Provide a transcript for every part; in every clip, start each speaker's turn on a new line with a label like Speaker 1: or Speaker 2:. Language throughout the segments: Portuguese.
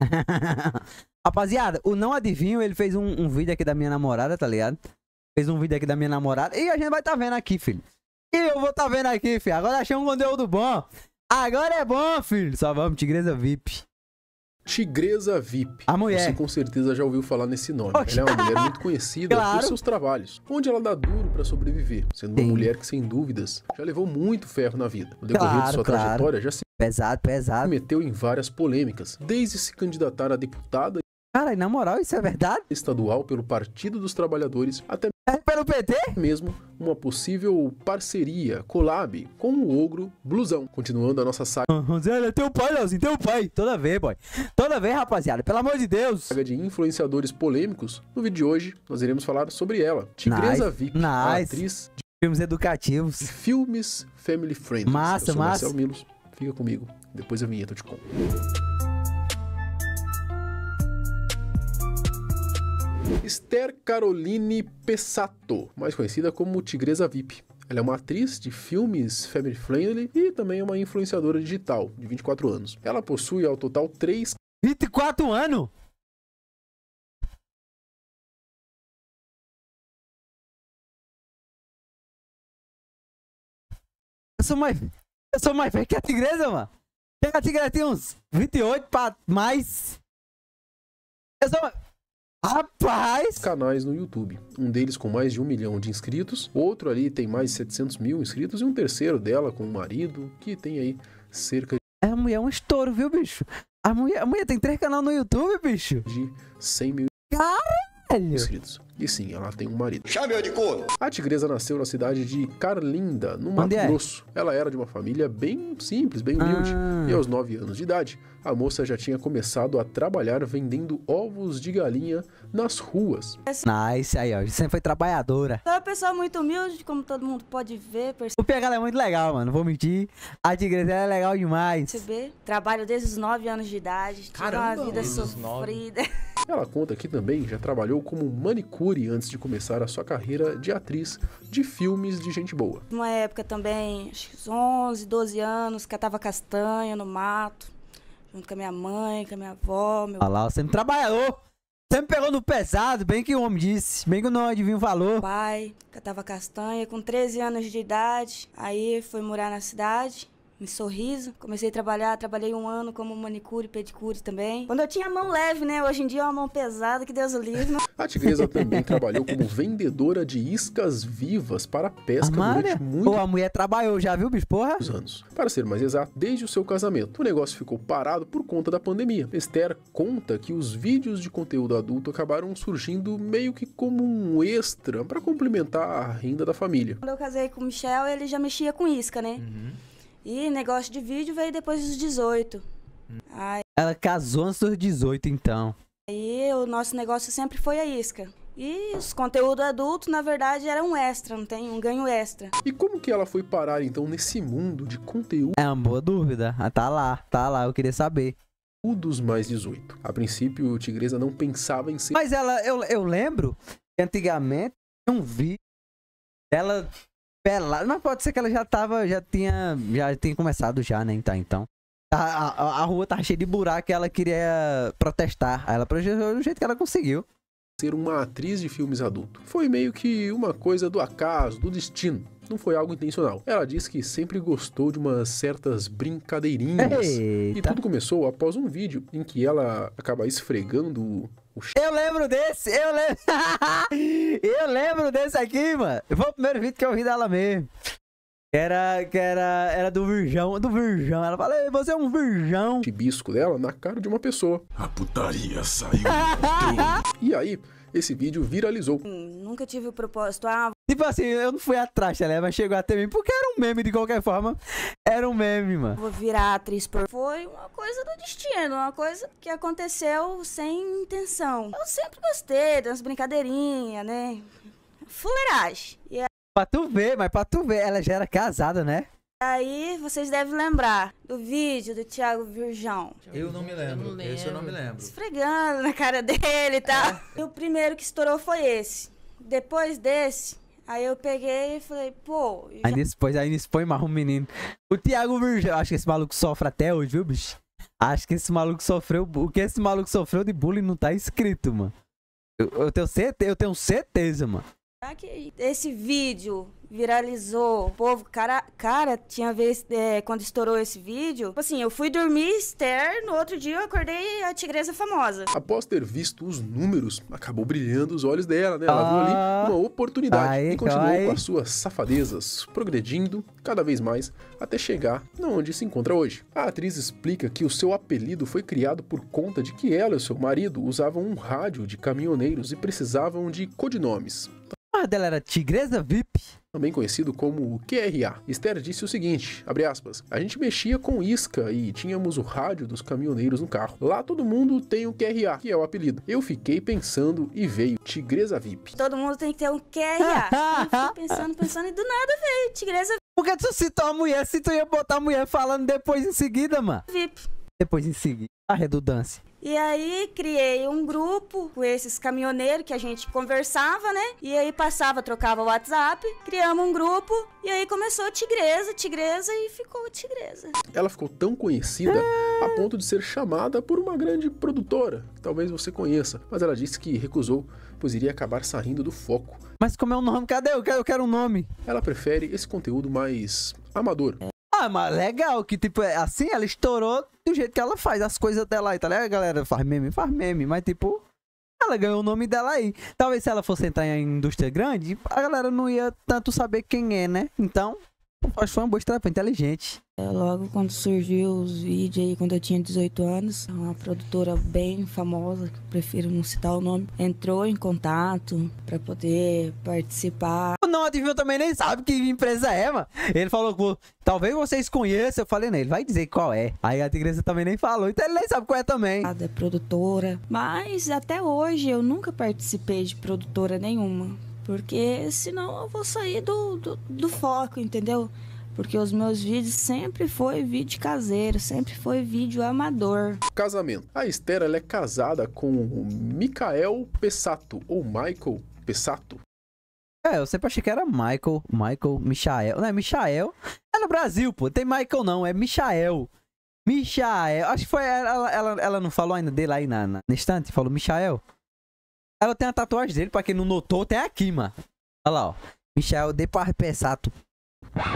Speaker 1: Rapaziada, o Não Adivinho, ele fez um, um, vídeo aqui da minha namorada, tá ligado? Fez um vídeo aqui da minha namorada. E a gente vai tá vendo aqui, filho. E eu vou tá vendo aqui, filho. Agora achei um conteúdo bom. Agora é bom, filho. Só vamos, Tigresa VIP. Tigresa VIP. A mulher. Você com
Speaker 2: certeza já ouviu falar nesse nome. Ela é uma mulher muito conhecida claro. por seus trabalhos, onde ela dá duro para sobreviver, sendo Sim. uma mulher que, sem dúvidas, já levou muito ferro na vida. No decorrer claro, de sua claro. trajetória, já se pesado, pesado. meteu em várias polêmicas, desde se candidatar a deputada Cara, e na moral, isso é verdade? Estadual pelo Partido dos Trabalhadores, até é pelo PT? Mesmo uma possível parceria, collab com o Ogro Blusão. Continuando a nossa saga. Zé, teu pai, Leozinho, teu pai. Toda vez, boy. Toda vez, rapaziada. Pelo amor de Deus. Saga de influenciadores polêmicos. No vídeo de hoje, nós iremos falar sobre ela. Tigresa nice. VIP, nice. a
Speaker 1: atriz de filmes educativos. De filmes family friendly. Massa, eu sou massa. Marcel Milos. Fica
Speaker 2: comigo. Depois a vinheta eu te conto. Esther Caroline Pesato, mais conhecida como Tigresa VIP. Ela é uma atriz de filmes family friendly e também uma influenciadora digital de 24 anos. Ela possui ao total três. 24 anos?
Speaker 1: Eu sou mais. Eu sou mais velho que a tigresa, mano. A tigresa tem uns 28 pra mais. Eu sou
Speaker 2: mais. Rapaz! Canais no YouTube. Um deles com mais de um milhão de inscritos, outro ali tem mais de 700 mil inscritos e um terceiro dela com o um marido que tem aí cerca de. A mulher é um estouro, viu, bicho? A mulher, a mulher tem três canais no YouTube, bicho? De 100 mil. Cara! Inscritos. E sim, ela tem um marido. Chame de corno! A tigresa nasceu na cidade de Carlinda, no Mato é? Grosso. Ela era de uma família bem simples, bem humilde. Ah. E aos 9 anos de idade, a moça já tinha começado a trabalhar vendendo ovos de
Speaker 1: galinha nas ruas. Nice, aí ó, sempre foi trabalhadora.
Speaker 3: Ela é uma pessoa muito humilde, como todo mundo pode ver. Perce... O
Speaker 1: PH é muito legal, mano, não vou mentir. A tigresa é legal demais. Você
Speaker 3: vê, trabalho desde os 9 anos de idade, Caramba, uma vida sofrida. Ela
Speaker 2: conta que também já trabalhou como manicure antes de começar a sua carreira de atriz de filmes de gente boa.
Speaker 3: Uma época também, acho que 11, 12 anos, catava castanha no mato, junto com a minha mãe, com a minha avó. Meu... Olha lá,
Speaker 1: você me trabalhou! Sempre pegou no pesado, bem que o homem disse, bem que o nome adivinha o valor.
Speaker 3: Pai, catava castanha, com 13 anos de idade, aí foi morar na cidade. Me sorriso. Comecei a trabalhar, trabalhei um ano como manicure, pedicure também. Quando eu tinha a mão leve, né? Hoje em dia é uma mão pesada, que Deus livre.
Speaker 2: A tigresa também trabalhou como vendedora de iscas vivas para pesca a durante muito... Pô, a mulher trabalhou já, viu, bicho? Porra? anos. Para ser mais exato, desde o seu casamento. O negócio ficou parado por conta da pandemia. Esther conta que os vídeos de conteúdo adulto acabaram surgindo meio que como um extra para complementar a renda da
Speaker 1: família.
Speaker 3: Quando eu casei com o Michel, ele já mexia com isca, né? Uhum. E negócio de vídeo veio depois dos 18. Aí,
Speaker 1: Ela casou antes dos 18, então.
Speaker 3: Aí o nosso negócio sempre foi a isca. E os conteúdos adultos, na verdade, era um extra, não tem um ganho extra.
Speaker 2: E como que ela foi parar, então, nesse mundo de conteúdo? É uma boa dúvida. Ah,
Speaker 1: tá lá, tá lá, eu queria saber. O dos mais 18. A princípio, Tigresa não pensava em ser. Mas ela, eu, eu lembro que antigamente não vi ela pelada. Mas pode ser que ela já tava, já tinha, já tinha começado já, né? Então, então. Tá, a, a, a rua tava cheia de buraco e ela queria protestar. Aí ela protestou do jeito que ela conseguiu. Ser uma atriz de filmes adulto foi meio que uma coisa do acaso,
Speaker 2: do destino. Não foi algo intencional. Ela disse que sempre gostou de umas certas brincadeirinhas. Eita. E tudo começou após um vídeo em que ela acaba esfregando o...
Speaker 1: Eu lembro desse! Eu lembro! Eu lembro desse aqui, mano. Foi o primeiro vídeo que eu vi dela mesmo. Era, que era, era do virgão, do virgão. Ela fala, você é um virgão. Tibisco dela na cara de uma pessoa. A putaria saiu. e aí, esse vídeo viralizou.
Speaker 3: Hum, nunca tive o propósito, ah...
Speaker 1: Tipo assim, eu não fui atrás, né? Mas chegou até mim, porque era um meme de qualquer forma. Era um meme, mano.
Speaker 3: Vou virar atriz por... Foi uma coisa do destino, uma coisa que aconteceu sem intenção. Eu sempre gostei das brincadeirinhas, né? Fuleiragem. Yeah. Pra
Speaker 1: tu ver, mas pra tu ver, ela já era casada, né?
Speaker 3: Aí vocês devem lembrar do vídeo do Thiago Virjão.
Speaker 2: Eu não me lembro. Eu não lembro. eu não me lembro.
Speaker 3: Esfregando na cara dele e tal. É. E o primeiro que estourou foi esse. Depois desse, aí eu peguei e falei, pô.
Speaker 1: Já... Aí depois aí nisso põe mais um menino. O Thiago Virjão. Acho que esse maluco sofre até hoje, viu, bicho? Acho que esse maluco sofreu. O que esse maluco sofreu de bullying não tá escrito, mano. Eu, eu tenho, certeza, eu tenho certeza, mano.
Speaker 3: Será ah, que esse vídeo viralizou. O povo, cara, cara, tinha vez é, quando estourou esse vídeo. Tipo assim, eu fui dormir no outro dia eu acordei a tigresa famosa. Após
Speaker 2: ter visto os números, acabou brilhando os olhos dela, né? Ela oh. viu ali ah. uma oportunidade e continuou com as suas safadezas, progredindo cada vez mais até chegar onde se encontra hoje. A atriz explica que o seu apelido foi criado por conta de que ela e seu marido usavam um rádio de caminhoneiros e precisavam de codinomes.
Speaker 1: A dela era Tigresa VIP
Speaker 2: também conhecido como QRA. Esther disse o seguinte, aspas, a gente mexia com isca e tínhamos o rádio dos caminhoneiros no carro. Lá todo mundo tem o QRA, que é o apelido. Eu fiquei pensando e veio Tigresa VIP.
Speaker 3: Todo mundo tem que ter um QRA. Eu fiquei pensando, pensando e do nada veio Tigresa VIP.
Speaker 1: Por que tu citou
Speaker 3: a mulher se tu ia botar a mulher falando depois em seguida, mano? VIP.
Speaker 1: Depois em seguida. A redundância.
Speaker 3: E aí criei um grupo com esses caminhoneiros que a gente conversava, né? E aí passava, trocava o WhatsApp, criamos um grupo e aí começou Tigresa, Tigresa e ficou Tigresa.
Speaker 2: Ela ficou tão conhecida a ponto de ser chamada por uma grande produtora, que talvez você conheça, mas ela disse que recusou, pois iria acabar saindo do foco. Mas como é o nome? Cadê? Eu quero, eu quero um nome. Ela prefere esse conteúdo mais amador. É.
Speaker 1: Ah, mas legal, que tipo, é assim ela estourou do jeito que ela faz as coisas dela aí, tá ligado, galera? Faz meme, faz meme, mas tipo, ela ganhou o nome dela aí. Talvez se ela fosse entrar em indústria grande, a galera não ia tanto saber quem é, né? Então, acho que foi uma boa estrada inteligente.
Speaker 3: É, logo quando surgiu os vídeos aí, quando eu tinha 18 anos, uma produtora bem famosa, que eu prefiro não citar o nome, entrou em contato para poder participar.
Speaker 1: Não, adivinhou também nem sabe que empresa é, mano. Ele falou, talvez vocês conheçam. Eu falei, não, ele vai dizer qual é. Aí a tigresa também nem falou, então ele nem sabe qual é também. É produtora,
Speaker 3: mas até hoje eu nunca participei de produtora nenhuma. Porque senão eu vou sair do, do, do foco, entendeu? Porque os meus vídeos sempre foi vídeo caseiro, sempre foi vídeo amador.
Speaker 2: Casamento. A Esther é casada com o Michael Pessato, ou Michael Pessato.
Speaker 1: É, eu sempre achei que era Michael, Michael, Michael. Não, é Michael. É no Brasil, pô. Tem Michael não, é Michael. Michael. Acho que foi. Ela, ela, ela não falou ainda dele aí na, na, na Falou Michael? Ela tem a tatuagem dele, pra quem não notou, até aqui, mano. Olha lá, ó. Michel de
Speaker 2: Parpesato.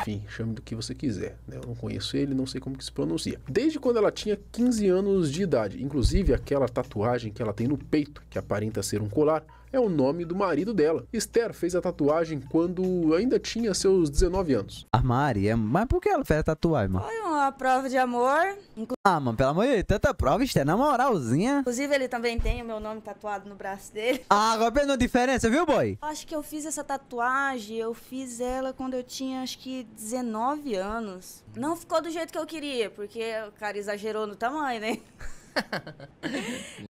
Speaker 2: Enfim, chame do que você quiser. Né? Eu não conheço ele, não sei como que se pronuncia. Desde quando ela tinha 15 anos de idade, inclusive aquela tatuagem que ela tem no peito, que aparenta ser um colar, é o nome do marido dela. Esther fez a tatuagem quando ainda
Speaker 1: tinha seus 19 anos. A Mari, é... mas por que ela fez a tatuagem, mano?
Speaker 3: Foi uma prova de amor. Inclu...
Speaker 1: Ah, mano, pelo amor de Deus, tanta prova, Esther, na moralzinha.
Speaker 3: Inclusive, ele também tem o meu nome tatuado no braço dele.
Speaker 1: Ah, agora pegou diferença, viu, boy?
Speaker 3: Acho que eu fiz essa tatuagem, eu fiz ela quando eu tinha, acho que, 19 anos. Não ficou do jeito que eu queria, porque o cara exagerou no tamanho, né?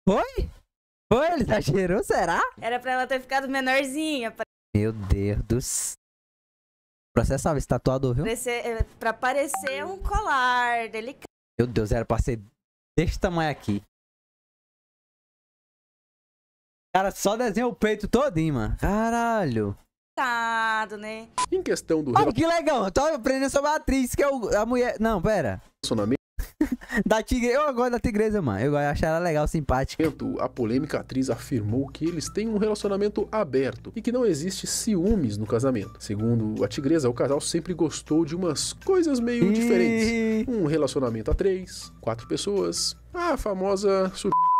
Speaker 1: Foi? Foi? Ele tá exagerou? Será?
Speaker 3: Era pra ela ter ficado menorzinha. Pra...
Speaker 1: Meu Deus do céu. Processava esse tatuador, viu?
Speaker 3: Parecer, é, pra parecer um colar delicado.
Speaker 1: Meu Deus, era pra ser desse tamanho aqui. Cara, só desenha o peito todinho, mano. Caralho.
Speaker 3: Tado, né?
Speaker 1: Em questão do... Olha que legal, eu tô aprendendo sobre a atriz, que é o, a mulher... Não, pera da tigre... Eu gosto da tigresa, mano. Eu achar ela legal, simpática. A polêmica atriz
Speaker 2: afirmou que eles têm um relacionamento aberto e que não existe ciúmes no casamento. Segundo a tigresa, o casal sempre gostou de umas coisas meio e... diferentes. Um relacionamento a três, quatro pessoas, a famosa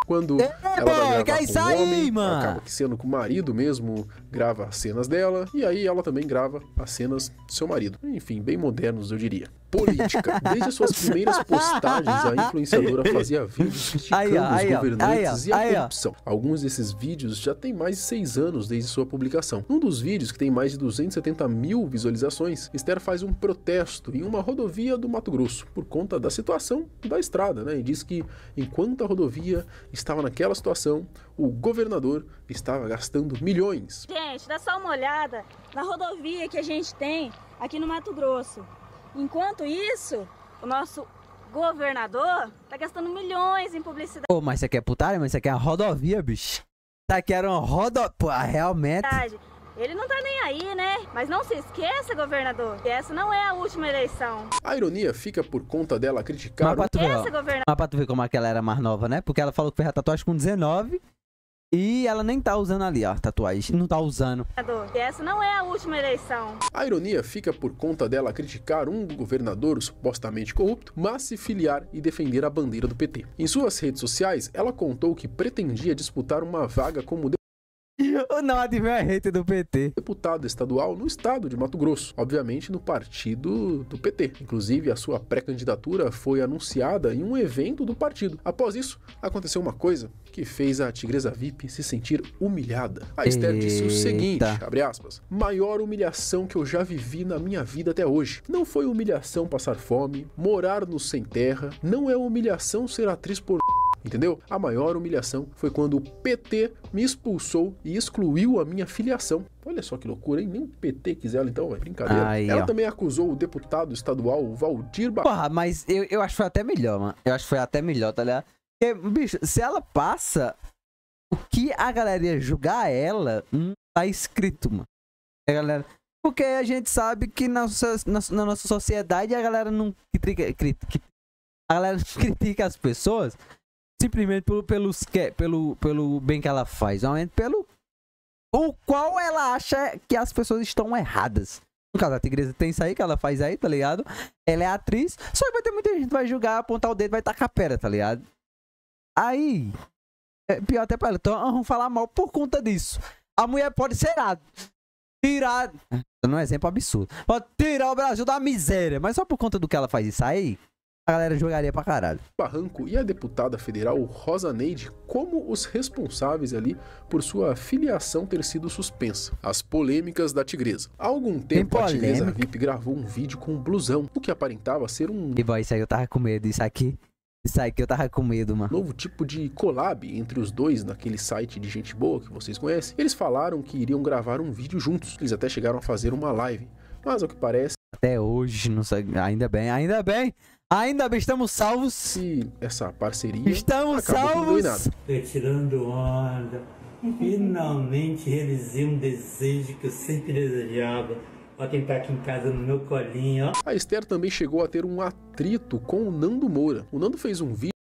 Speaker 2: quando é, ela vai gravar é com um homem, aí, mano. acaba sendo com o marido mesmo grava as cenas dela e aí ela também grava as cenas do seu marido. Enfim, bem modernos, eu diria. Política. Desde suas primeiras postagens, a influenciadora fazia vídeos
Speaker 3: criticando os governantes e a
Speaker 2: corrupção. Alguns desses vídeos já têm mais de seis anos desde sua publicação. Num dos vídeos, que tem mais de 270 mil visualizações, Esther faz um protesto em uma rodovia do Mato Grosso por conta da situação da estrada, né? E diz que enquanto a rodovia estava naquela situação, o governador estava gastando milhões
Speaker 3: gente, dá só uma olhada na rodovia que a gente tem aqui no Mato Grosso. Enquanto isso, o nosso governador tá gastando milhões em publicidade. Pô, mas
Speaker 1: isso aqui é putaria, mas isso aqui é uma rodovia, bicho. Tá aqui era uma rodovia, Pô, ah, realmente...
Speaker 3: Ele não tá nem aí, né? Mas não se esqueça, governador, que essa não é a última eleição.
Speaker 2: A ironia fica por conta dela criticar... Mas
Speaker 3: pra tu ver, ó, mas
Speaker 1: pra tu ver como é ela era mais nova, né? Porque ela falou que fez a tatuagem com 19 e ela nem tá usando ali, ó, tatuagem. Não tá usando.
Speaker 3: Essa não é a última eleição. A
Speaker 2: ironia fica por conta dela criticar um governador supostamente corrupto, mas se filiar e defender a bandeira do PT. Em suas redes sociais, ela contou que pretendia disputar uma vaga como o Nod do PT. Deputado estadual no estado de Mato Grosso, obviamente no partido do PT. Inclusive, a sua pré-candidatura foi anunciada em um evento do partido. Após isso, aconteceu uma coisa que fez a Tigresa VIP se sentir humilhada. A Esther disse o seguinte, abre aspas, maior humilhação que eu já vivi na minha vida até hoje. Não foi humilhação passar fome, morar no sem terra, não é humilhação ser atriz por entendeu? A maior humilhação foi quando o PT me expulsou e excluiu a minha filiação. Olha só que loucura, hein? Nem o PT quis ela, então, é
Speaker 1: brincadeira. Aí, ela ó. também acusou o deputado estadual Valdir Ba... Porra, mas eu, eu acho que foi até melhor, mano. Eu acho que foi até melhor, tá ligado? Porque, bicho, se ela passa, o que a galera ia julgar ela não hum, tá escrito, mano. a galera? Porque a gente sabe que na, na, na nossa sociedade a galera não critica, critica, a galera critica as pessoas simplesmente pelo, pelos, pelo, pelo bem que ela faz, normalmente é pelo o qual ela acha que as pessoas estão erradas. No caso, a Tigresa tem isso aí que ela faz aí, tá ligado? Ela é atriz, só que vai ter muita gente que vai julgar, apontar o dedo, vai tacar pera, tá ligado? Aí, é pior até pra ela, então vamos falar mal por conta disso. A mulher pode ser tirada. Tirar. Dando um exemplo absurdo. Pode tirar o Brasil da miséria. Mas só por conta do que ela faz isso aí, a galera jogaria pra caralho.
Speaker 2: Barranco e a deputada federal Rosa Neide como os responsáveis ali por sua filiação ter sido suspensa. As polêmicas da tigresa. Há algum tempo a tigresa VIP gravou um vídeo com um blusão, o que aparentava ser um...
Speaker 1: E vai isso aí eu tava com medo, isso aqui... Isso que eu tava com medo, mano.
Speaker 2: Novo tipo de collab entre os dois naquele site de gente boa que vocês conhecem. Eles falaram que iriam gravar um vídeo juntos. Eles até chegaram a fazer uma live.
Speaker 1: Mas ao que parece. Até hoje, não sei. Ainda bem, ainda bem. Ainda bem, estamos salvos. se essa parceria. Estamos salvos.
Speaker 3: Tô tirando onda. Finalmente realizei um desejo que eu sempre desejava Ó quem tá aqui em casa no meu colinho, ó.
Speaker 2: A Esther também chegou a ter um atrito com o Nando Moura. O Nando fez um vídeo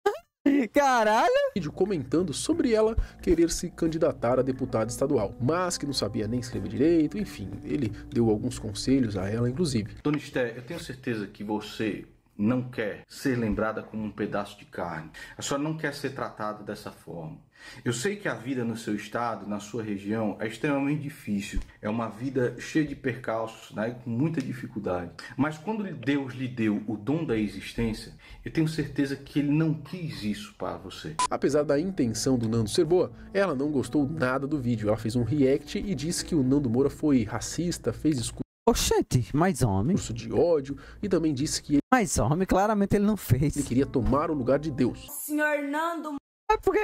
Speaker 2: Caralho! Vídeo comentando sobre ela querer se candidatar a deputada estadual, mas que não sabia nem escrever direito, enfim, ele deu alguns conselhos a ela, inclusive. Dona Esther, eu tenho certeza que você não quer ser lembrada como um pedaço de carne. A senhora não quer ser tratada dessa forma. Eu sei que a vida no seu estado, na sua região, é extremamente difícil. É uma vida cheia de percalços, né? com muita dificuldade. Mas quando Deus lhe deu o dom da existência, eu tenho certeza que Ele não quis isso para você. Apesar da intenção do Nando ser boa, ela não gostou nada do vídeo. Ela fez um react e disse que o Nando Moura foi racista, fez escuta. Oxente, mais homem. Curso de ódio e também disse que. Ele... Mais homem, claramente ele não fez. Ele queria tomar
Speaker 1: o lugar de Deus.
Speaker 3: Senhor Nando. É porque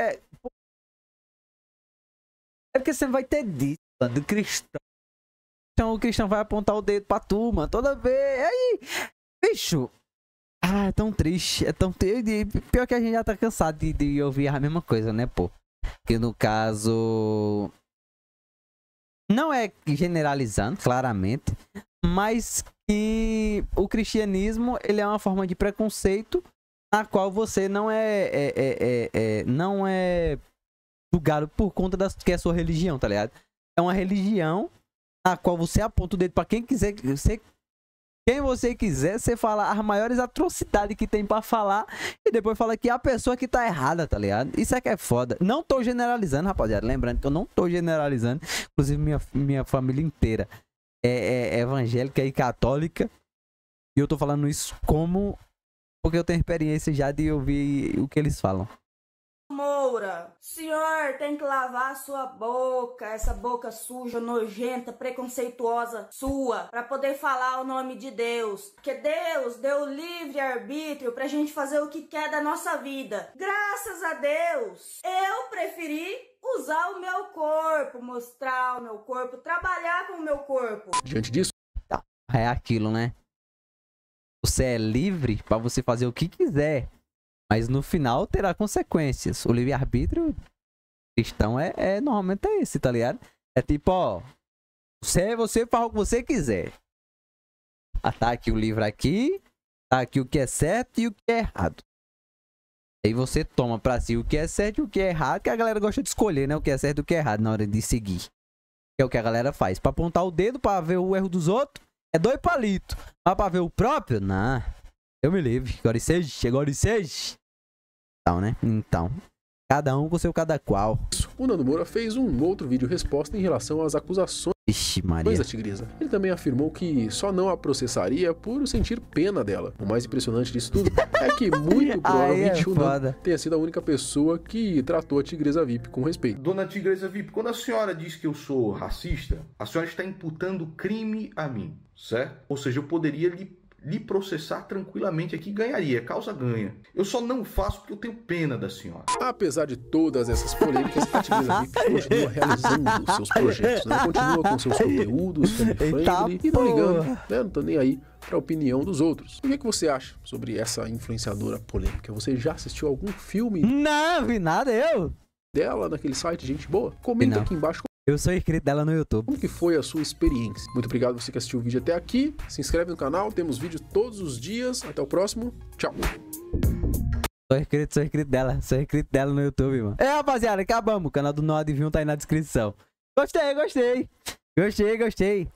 Speaker 1: é porque você vai ter dito do cristão. Então o cristão vai apontar o dedo pra tu, mano, toda vez. Aí, bicho. Ah, é tão triste, é tão triste. Pior que a gente já tá cansado de, de ouvir a mesma coisa, né, pô? Que no caso. Não é generalizando, claramente, mas que o cristianismo ele é uma forma de preconceito na qual você não é, é, é, é, é não é do por conta da que é a sua religião, tá ligado? É uma religião a qual você aponta o dedo para quem quiser, você quem você quiser, você fala as maiores atrocidades que tem para falar e depois fala que a pessoa que tá errada, tá ligado? Isso é que é foda. Não tô generalizando, rapaziada. Lembrando que eu não tô generalizando. Inclusive, minha, minha família inteira é, é evangélica e católica. E eu tô falando isso como. Porque eu tenho experiência já de ouvir o que eles falam.
Speaker 3: Moura, senhor tem que lavar a sua boca, essa boca suja, nojenta, preconceituosa sua, para poder falar o nome de Deus. Porque Deus deu livre arbítrio pra gente fazer o que quer da nossa vida. Graças a Deus, eu preferi usar o meu corpo, mostrar o meu corpo, trabalhar com o meu corpo. Diante
Speaker 1: disso, tá. é aquilo, né? Você é livre para você fazer o que quiser. Mas no final terá consequências. O livre-arbítrio cristão é, é, normalmente é esse, tá ligado? É tipo, ó, você, é você faz o que você quiser. Ah, tá aqui o livro aqui, tá aqui o que é certo e o que é errado. Aí você toma pra si o que é certo e o que é errado, que a galera gosta de escolher, né? O que é certo e o que é errado na hora de seguir. Que é o que a galera faz. Pra apontar o dedo pra ver o erro dos outros, é dois palitos. Mas pra ver o próprio, não. Nah. Eu me livre. Agora seja, agora seja. Então, né? Então. Cada um com seu cada qual.
Speaker 2: O Nando Moura fez um outro vídeo resposta em relação às acusações
Speaker 1: Ixi, Maria. da tigresa.
Speaker 2: Ele também afirmou que só não a processaria por sentir pena dela. O mais impressionante disso tudo é que muito é provavelmente o Nando tenha sido a única pessoa que tratou a tigresa VIP com respeito. Dona tigresa VIP, quando a senhora diz que eu sou racista, a senhora está imputando crime a mim, certo? Ou seja, eu poderia lhe lhe processar tranquilamente aqui, ganharia, causa ganha. Eu só
Speaker 1: não faço porque eu
Speaker 2: tenho pena da senhora. Apesar de todas essas polêmicas, a Tivisa continua realizando seus projetos, né? Continua com seus conteúdos, family, e não ligando, né? Não tô nem aí para a opinião dos outros. O que, é que você acha sobre essa influenciadora polêmica? Você já assistiu algum filme? Não, vi nada, eu dela naquele site, gente boa? Comenta Não. aqui embaixo. Eu sou inscrito dela no YouTube. Como que foi a sua experiência? Muito obrigado você que assistiu o vídeo até aqui. Se inscreve no canal, temos vídeo todos os dias. Até o próximo. Tchau.
Speaker 1: Sou inscrito, sou inscrito dela. Sou inscrito dela no YouTube, mano. É, rapaziada, acabamos. O canal do Nó Adivinho tá aí na descrição. Gostei, gostei. Gostei, gostei.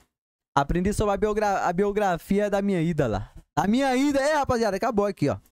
Speaker 1: Aprendi sobre a, biogra a biografia da minha ida lá. A minha ida, É, rapaziada, acabou aqui, ó.